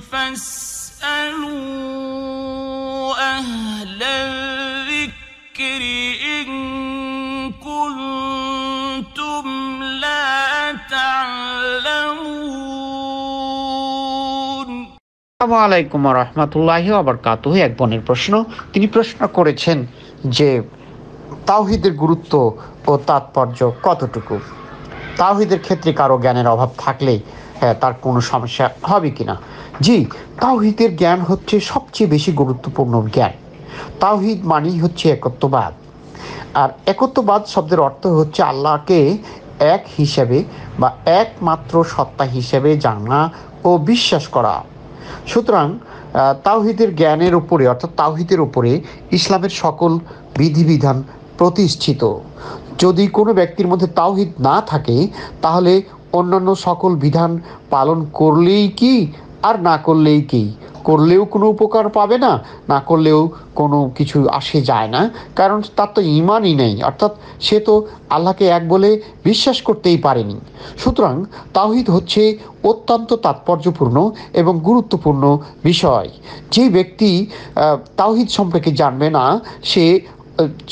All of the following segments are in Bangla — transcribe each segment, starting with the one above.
فاسألوا أهل الذكر إن كنتم لا تعلمون আসসালামু আলাইকুম রহমতুল্লাহ আবার কাতুহ এক বোনের প্রশ্ন তিনি প্রশ্ন করেছেন যে তাওহিদের গুরুত্ব ও তাৎপর্য কতটুকু তাওহিদের ক্ষেত্রে কারো জ্ঞানের অভাব থাকলে হ্যাঁ তার কোনো সমস্যা হবে কি না জি তাওহিদের জ্ঞান হচ্ছে সবচেয়ে বেশি গুরুত্বপূর্ণ জ্ঞান তাওহিদ মানেই হচ্ছে একত্ববাদ আর একত্ববাদ শব্দের অর্থ হচ্ছে আল্লাহকে এক হিসেবে বা একমাত্র সত্তা হিসেবে জানা ও বিশ্বাস করা সুতরাং তাওহিদের জ্ঞানের উপরে অর্থাৎ তাওহিদের উপরে ইসলামের সকল বিধিবিধান প্রতিষ্ঠিত যদি কোনো ব্যক্তির মধ্যে তাওহিদ না থাকে তাহলে অন্যান্য সকল বিধান পালন করলেই কি আর না করলেই কি করলেও কোনো উপকার পাবে না না করলেও কোনো কিছু আসে যায় না কারণ তার তো ইমানই নেই অর্থাৎ সে তো আল্লাহকে এক বলে বিশ্বাস করতেই পারেনি সুতরাং তাওহিদ হচ্ছে অত্যন্ত তাৎপর্যপূর্ণ এবং গুরুত্বপূর্ণ বিষয় যে ব্যক্তি তাওহিদ সম্পর্কে জানবে না সে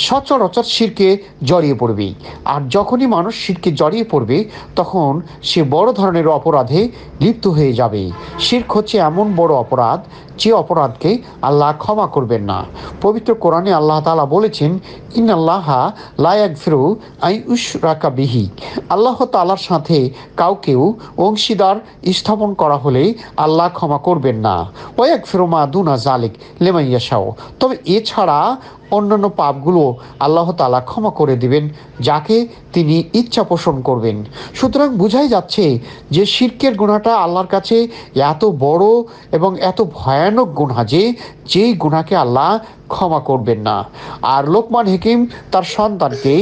সচরাচর শিরকে জড়িয়ে পড়বে আর যখনই মানুষ শিরকে জড়িয়ে পড়বে তখন সে বড় ধরনের অপরাধে লিপ্ত হয়ে যাবে শির্ক হচ্ছে এমন বড় অপরাধ যে অপরাধকে আল্লাহ ক্ষমা করবেন না পবিত্র কোরআনে আল্লাহ তালা বলেছেন ইন আল্লাহা লায়াক ফিরু আই উশরাকা বিহি আল্লাহ তালার সাথে কাউকেও অংশীদার স্থাপন করা হলে আল্লাহ ক্ষমা করবেন না ওয়াক মা দুনা জালিক লেমাইয়াশাও তবে এছাড়া অন্যান্য পাপগুলো আল্লাহ তালা ক্ষমা করে দিবেন যাকে তিনি ইচ্ছা পোষণ করবেন সুতরাং বুঝাই যাচ্ছে যে শির্কের গুণাটা আল্লাহর কাছে এত বড় এবং এত ভয়ানক গুণা যে যেই গুণাকে আল্লাহ ক্ষমা করবেন না আর লোকমান হেকিম তার সন্তানকে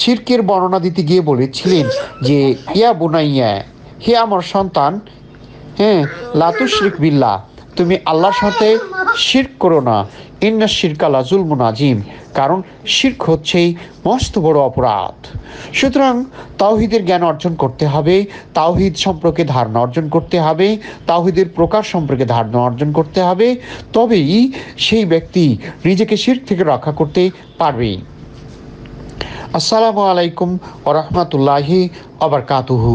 শির্কের বর্ণনা দিতে গিয়ে বলেছিলেন যে ইয়া বুনাইয়া হে আমার সন্তান হ্যাঁ শিখ বিল্লা তুমি আল্লাহর সাথে শির্ক করো না ইন্না শিরকালা জুলমুন আজিম কারণ শির্ক হচ্ছেই মস্ত বড় অপরাধ সুতরাং তাওহিদের জ্ঞান অর্জন করতে হবে তাওহিদ সম্পর্কে ধারণা অর্জন করতে হবে তাওহিদের প্রকার সম্পর্কে ধারণা অর্জন করতে হবে তবেই সেই ব্যক্তি নিজেকে শির্ক থেকে রক্ষা করতে পারবে আসসালামু আলাইকুম ওরহমতুল্লাহি কাতুহু